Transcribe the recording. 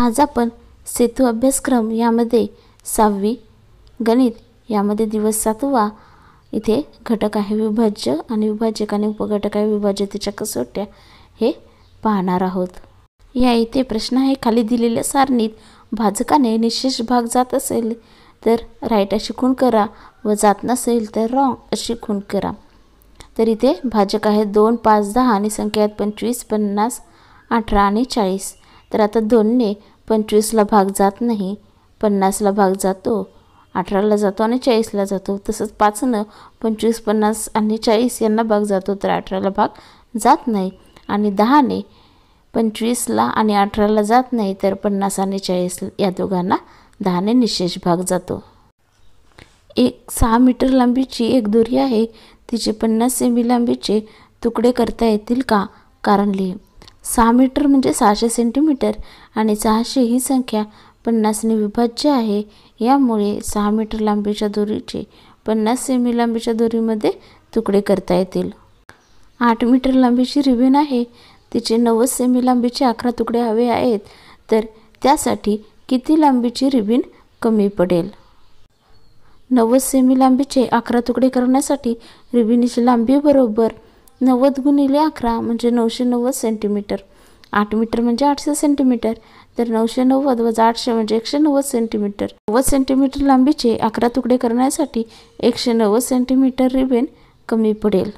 आज आपण सेतू अभ्यासक्रम यामध्ये सहावी गणित यामध्ये दिवस सातवा इथे घटक आहे विभाज्य आणि विभाजक आणि उपघटक आहे विभाज्यतेच्या कसोट्या हे पाहणार आहोत या इथे प्रश्न आहे खाली दिलेल्या सारणीत भाजकाने निशेष भाग जात असेल तर राईट अशी खूण करा व जात नसेल तर रॉंग अशी खूण करा तर इथे भाजक आहे दोन पाच दहा आणि संख्या आहेत पंचवीस पन्नास अठरा आणि चाळीस तर आता दोनने पंचवीसला भाग जात नाही पन्नासला भाग जातो अठराला जातो आणि चाळीसला जातो तसंच पाचनं पंचवीस पन्नास आणि चाळीस यांना भाग जातो तर अठराला भाग जात नाही आणि दहाने पंचवीसला आणि अठराला जात नाही तर पन्नास आणि चाळीस या दोघांना दहाने निशेष भाग जातो एक सहा मीटर लांबीची एक दोरी आहे तिचे पन्नास सेमी लांबीचे तुकडे करता येतील का कारण लिहि सहा मीटर म्हणजे सहाशे सेंटीमीटर आणि सहाशे ही संख्या पन्नासने विभाज्य आहे यामुळे सहा मीटर लांबीच्या दोरीचे पन्नास सेमी लांबीच्या दोरीमध्ये तुकडे करता येतील आठ मीटर लांबीची रिबीन आहे तिचे नव्वद सेमी लांबीचे अकरा तुकडे हवे आहेत तर त्यासाठी किती लांबीची रिबीन कमी पडेल नव्वद सेमी लांबीचे अकरा तुकडे करण्यासाठी रिबिनीची लांबी बरोबर नव्वद गुणिले अकरा म्हणजे नऊशे नव्वद सेंटीमीटर आठ मीटर म्हणजे आठशे सेंटीमीटर तर नऊशे नव्वद वजा आठशे म्हणजे एकशे नव्वद सेंटीमीटर नव्वद सेंटीमीटर लांबीचे अकरा तुकडे करण्यासाठी एकशे नव्वद सेंटीमीटर रिबेन कमी पडेल